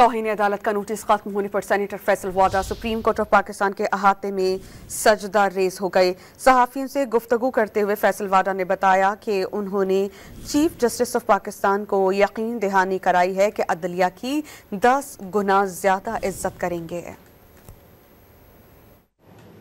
तोहन अदालत का नोटिस खत्म होने पर सैनिटर फैसल वादा सुप्रीम कोर्ट ऑफ पाकिस्तान के अहाते में सजदा रेज हो गए सहाफ़ियों से गुफ्तु करते हुए फैसल वादा ने बताया कि उन्होंने चीफ जस्टिस ऑफ पाकिस्तान को यकीन दहानी कराई है कि अदलिया की दस गुना ज़्यादा इज्जत करेंगे